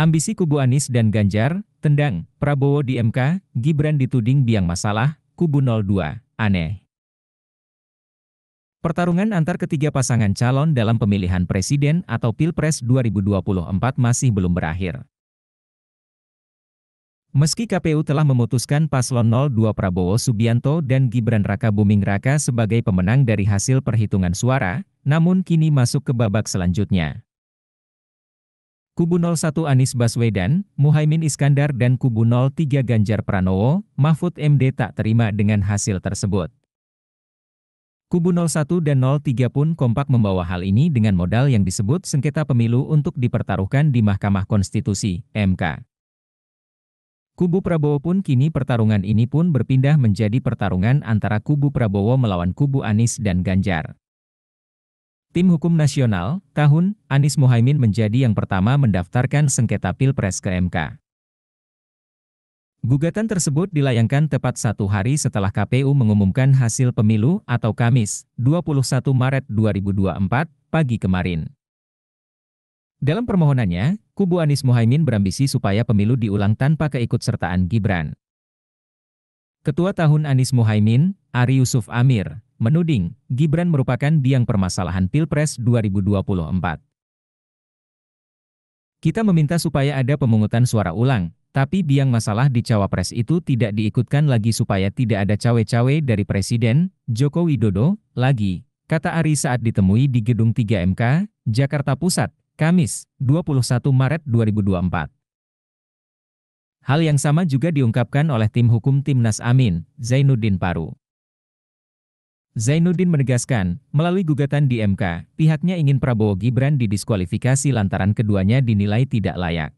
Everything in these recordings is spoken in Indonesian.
Ambisi kubu Anies dan Ganjar, tendang, Prabowo di MK, Gibran dituding biang masalah, kubu 02, aneh. Pertarungan antar ketiga pasangan calon dalam pemilihan presiden atau Pilpres 2024 masih belum berakhir. Meski KPU telah memutuskan paslon 02 Prabowo Subianto dan Gibran Raka Buming Raka sebagai pemenang dari hasil perhitungan suara, namun kini masuk ke babak selanjutnya. Kubu 01 Anies Baswedan, Muhaimin Iskandar dan kubu 03 Ganjar Pranowo, Mahfud MD tak terima dengan hasil tersebut. Kubu 01 dan 03 pun kompak membawa hal ini dengan modal yang disebut sengketa pemilu untuk dipertaruhkan di Mahkamah Konstitusi, MK. Kubu Prabowo pun kini pertarungan ini pun berpindah menjadi pertarungan antara kubu Prabowo melawan kubu Anies dan Ganjar. Tim Hukum Nasional, tahun Anies Mohaimin menjadi yang pertama mendaftarkan sengketa Pilpres ke MK. Gugatan tersebut dilayangkan tepat satu hari setelah KPU mengumumkan hasil pemilu atau Kamis, 21 Maret 2024, pagi kemarin. Dalam permohonannya, kubu Anies Mohaimin berambisi supaya pemilu diulang tanpa keikutsertaan Gibran. Ketua Tahun Anies Mohaimin, Ari Yusuf Amir, menuding Gibran merupakan biang permasalahan Pilpres 2024. Kita meminta supaya ada pemungutan suara ulang, tapi biang masalah di cawapres itu tidak diikutkan lagi supaya tidak ada cawe-cawe dari Presiden Joko Widodo lagi, kata Ari saat ditemui di Gedung 3 MK, Jakarta Pusat, Kamis, 21 Maret 2024. Hal yang sama juga diungkapkan oleh tim hukum Timnas Amin, Zainuddin Paru. Zainuddin menegaskan, melalui gugatan di MK, pihaknya ingin Prabowo Gibran didiskualifikasi lantaran keduanya dinilai tidak layak.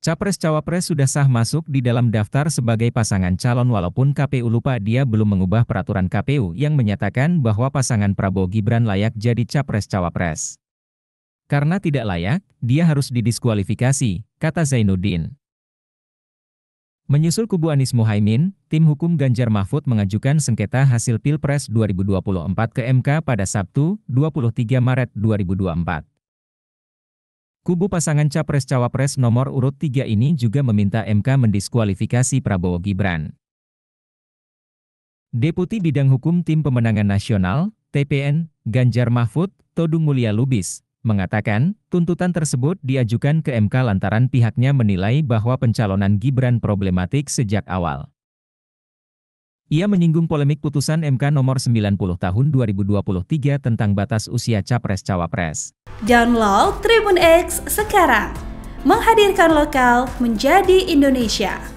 Capres-cawapres sudah sah masuk di dalam daftar sebagai pasangan calon walaupun KPU lupa dia belum mengubah peraturan KPU yang menyatakan bahwa pasangan Prabowo Gibran layak jadi capres-cawapres. Karena tidak layak, dia harus didiskualifikasi, kata Zainuddin. Menyusul kubu Anies Muhaimin, tim hukum Ganjar Mahfud mengajukan sengketa hasil Pilpres 2024 ke MK pada Sabtu, 23 Maret 2024. Kubu pasangan Capres-Cawapres nomor urut 3 ini juga meminta MK mendiskualifikasi Prabowo Gibran. Deputi Bidang Hukum Tim Pemenangan Nasional, TPN, Ganjar Mahfud, Todung Mulia Lubis, mengatakan, tuntutan tersebut diajukan ke MK lantaran pihaknya menilai bahwa pencalonan Gibran problematik sejak awal. Ia menyinggung polemik putusan MK nomor 90 tahun 2023 tentang batas usia capres-cawapres. Download Tribun X sekarang, menghadirkan lokal menjadi Indonesia.